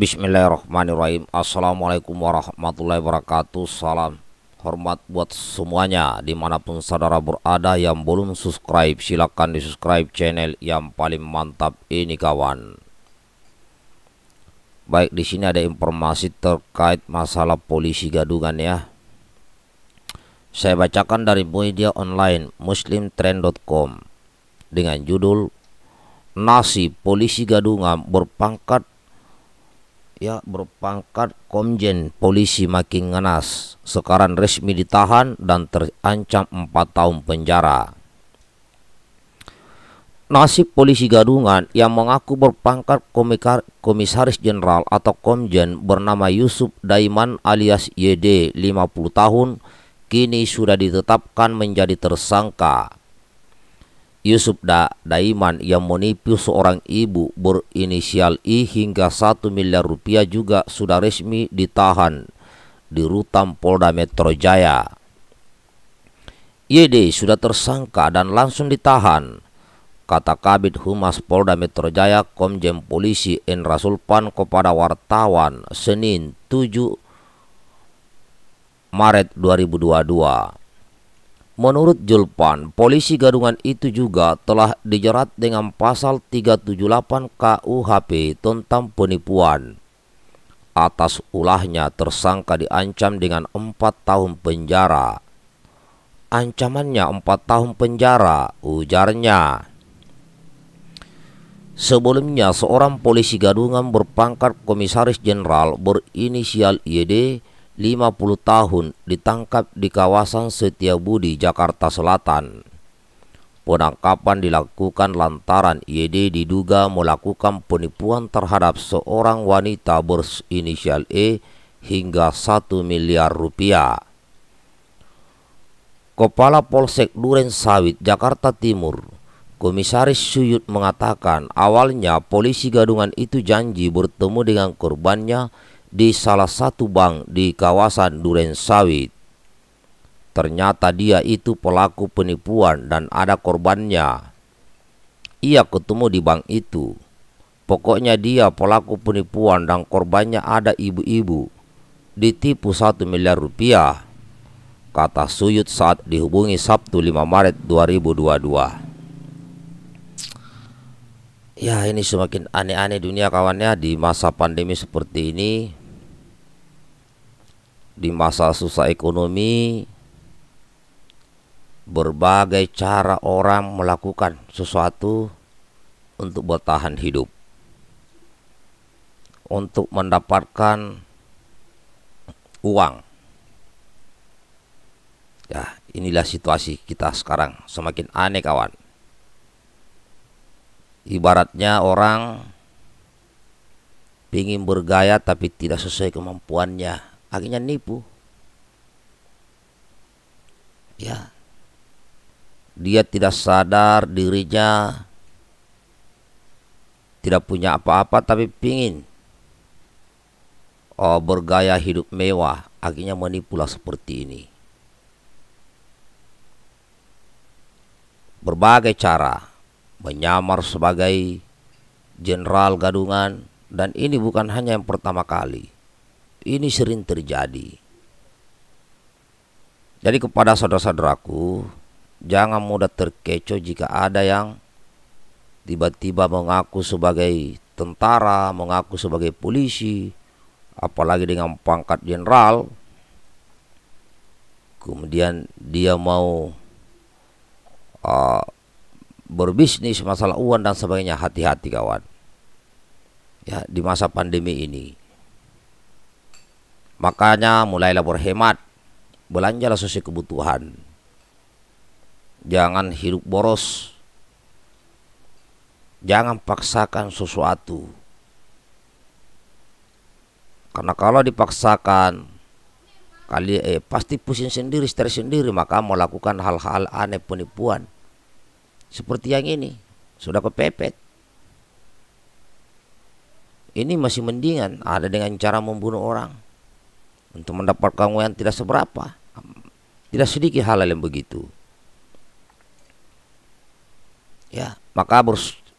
Bismillahirrahmanirrahim Assalamualaikum warahmatullahi wabarakatuh Salam hormat buat semuanya Dimanapun saudara berada yang belum subscribe Silahkan di subscribe channel yang paling mantap ini kawan Baik di sini ada informasi terkait masalah polisi gadungan ya Saya bacakan dari media online muslimtrend.com Dengan judul Nasi polisi gadungan berpangkat ya berpangkat komjen polisi makin ngenas sekarang resmi ditahan dan terancam 4 tahun penjara nasib polisi gadungan yang mengaku berpangkat komisaris jenderal atau komjen bernama Yusuf Daiman alias YD 50 tahun kini sudah ditetapkan menjadi tersangka Yusuf da Daiman yang menipu seorang ibu berinisial I hingga 1 miliar rupiah juga sudah resmi ditahan di Rutan Polda Metro Jaya. YD sudah tersangka dan langsung ditahan, kata Kabit Humas Polda Metro Jaya Komjen Polisi Endra Sulpan kepada wartawan Senin 7 Maret 2022. Menurut Julpan, polisi gadungan itu juga telah dijerat dengan pasal 378 KUHP tentang penipuan. Atas ulahnya tersangka diancam dengan 4 tahun penjara. Ancamannya 4 tahun penjara, ujarnya. Sebelumnya, seorang polisi gadungan berpangkat komisaris jenderal berinisial YD 50 tahun ditangkap di kawasan Setiabudi, Jakarta Selatan. Penangkapan dilakukan lantaran YD diduga melakukan penipuan terhadap seorang wanita berinisial E hingga 1 miliar rupiah. Kepala Polsek Duren Sawit, Jakarta Timur, Komisaris Suyut mengatakan awalnya polisi gadungan itu janji bertemu dengan korbannya di salah satu bank di kawasan Duren Sawit. Ternyata dia itu pelaku penipuan dan ada korbannya. Ia ketemu di bank itu. Pokoknya dia pelaku penipuan dan korbannya ada ibu-ibu. Ditipu satu miliar rupiah. Kata Suyut saat dihubungi Sabtu 5 Maret 2022. Ya ini semakin aneh-aneh dunia kawannya di masa pandemi seperti ini di masa susah ekonomi berbagai cara orang melakukan sesuatu untuk bertahan hidup untuk mendapatkan uang ya inilah situasi kita sekarang semakin aneh kawan ibaratnya orang ingin bergaya tapi tidak sesuai kemampuannya akhirnya nipu ya dia tidak sadar dirinya tidak punya apa-apa tapi pingin oh, bergaya hidup mewah akhirnya menipulah seperti ini berbagai cara menyamar sebagai jenderal gadungan dan ini bukan hanya yang pertama kali ini sering terjadi. Jadi kepada saudara-saudaraku, jangan mudah terkecoh jika ada yang tiba-tiba mengaku sebagai tentara, mengaku sebagai polisi, apalagi dengan pangkat jenderal. Kemudian dia mau uh, berbisnis masalah uang dan sebagainya hati-hati kawan ya di masa pandemi ini Makanya mulailah berhemat, belanjalah sesuai kebutuhan. Jangan hidup boros. Jangan paksakan sesuatu. Karena kalau dipaksakan, kali eh pasti pusing sendiri, stres sendiri, maka melakukan hal-hal aneh penipuan. Seperti yang ini, sudah kepepet. Ini masih mendingan ada dengan cara membunuh orang untuk mendapat uang tidak seberapa. Tidak sedikit hal yang begitu. Ya, maka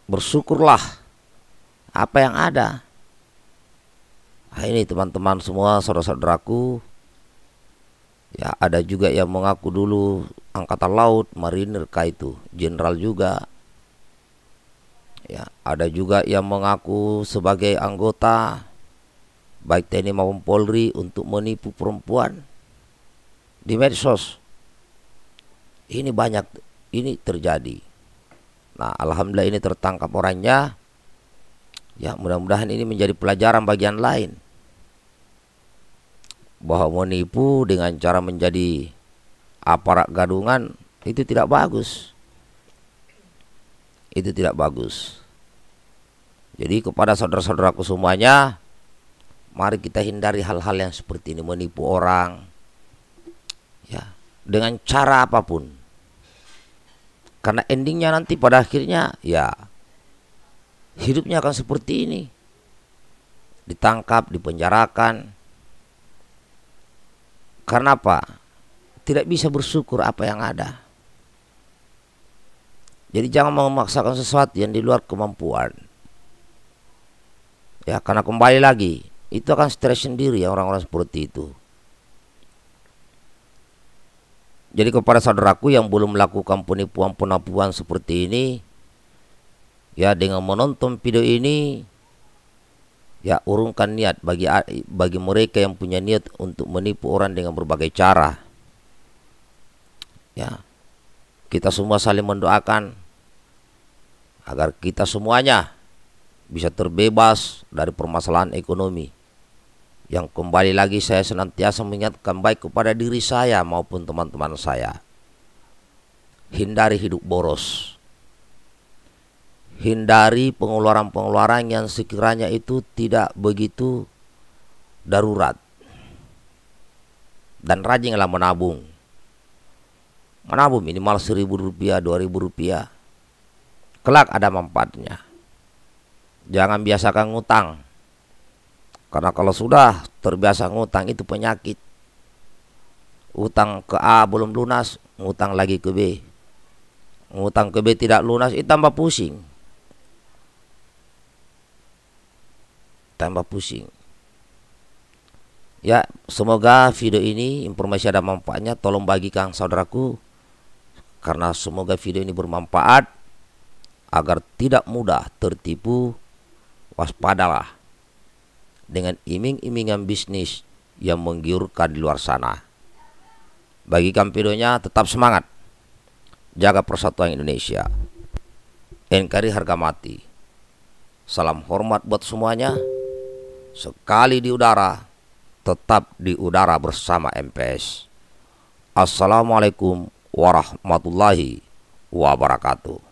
bersyukurlah apa yang ada. Nah, ini teman-teman semua, saudara-saudaraku. Ya, ada juga yang mengaku dulu angkatan laut, marinir kah itu, jenderal juga. Ya, ada juga yang mengaku sebagai anggota baik TNI maupun Polri untuk menipu perempuan di medsos. Ini banyak ini terjadi. Nah, alhamdulillah ini tertangkap orangnya. Ya, mudah-mudahan ini menjadi pelajaran bagian lain. Bahwa menipu dengan cara menjadi aparat gadungan itu tidak bagus. Itu tidak bagus. Jadi kepada saudara-saudaraku semuanya Mari kita hindari hal-hal yang seperti ini menipu orang. Ya, dengan cara apapun. Karena endingnya nanti pada akhirnya ya hidupnya akan seperti ini. Ditangkap, dipenjarakan. Karena apa? Tidak bisa bersyukur apa yang ada. Jadi jangan memaksakan sesuatu yang di luar kemampuan. Ya, karena kembali lagi itu akan stres sendiri ya orang-orang seperti itu jadi kepada saudaraku yang belum melakukan penipuan penipuan seperti ini ya dengan menonton video ini ya urungkan niat bagi bagi mereka yang punya niat untuk menipu orang dengan berbagai cara ya kita semua saling mendoakan agar kita semuanya bisa terbebas dari permasalahan ekonomi yang kembali lagi saya senantiasa mengingatkan baik kepada diri saya maupun teman-teman saya. Hindari hidup boros. Hindari pengeluaran-pengeluaran yang sekiranya itu tidak begitu darurat. Dan rajinlah menabung. Menabung minimal seribu rupiah, dua ribu rupiah. Kelak ada manfaatnya. Jangan biasakan ngutang karena kalau sudah terbiasa ngutang itu penyakit. Utang ke A belum lunas, ngutang lagi ke B. Ngutang ke B tidak lunas, itu tambah pusing. Tambah pusing. Ya, semoga video ini informasi ada manfaatnya. Tolong bagikan saudaraku. Karena semoga video ini bermanfaat agar tidak mudah tertipu, waspadalah dengan iming-imingan bisnis yang menggiurkan di luar sana. Bagi Kampidonya tetap semangat. Jaga persatuan Indonesia. NKRI harga mati. Salam hormat buat semuanya. Sekali di udara, tetap di udara bersama MPS. Assalamualaikum warahmatullahi wabarakatuh.